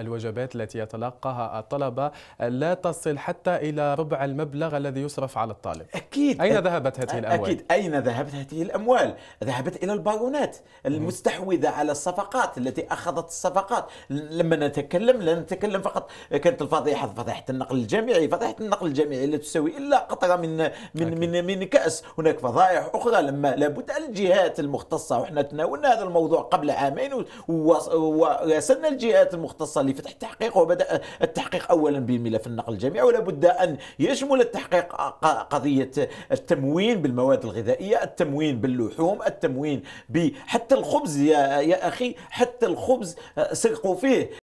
الوجبات التي يتلقاها الطلبة لا تصل حتى إلى ربع المبلغ الذي يصرف على الطالب أكيد أين ذهبت هذه الأموال؟ أكيد أين ذهبت هذه الأموال؟ ذهبت إلى البارونات المستحوذة على الصفقات التي أخذت الصفقات لما نتكلم لا نتكلم فقط كانت الفضيحة فضيحة النقل الجامعي فضيحة النقل الجامعي لا تساوي إلا قطرة من من أكيد. من من كأس هناك فضائح أخرى لما لابد الجهات المختصة وحنا تناولنا هذا الموضوع قبل عامين وراسلنا الجهات المختصة فتح التحقيق وبدا التحقيق اولا بملف النقل الجامعي ولا بد ان يشمل التحقيق قضيه التموين بالمواد الغذائيه التموين باللحوم التموين حتى الخبز يا, يا اخي حتى الخبز آه، سرقوا فيه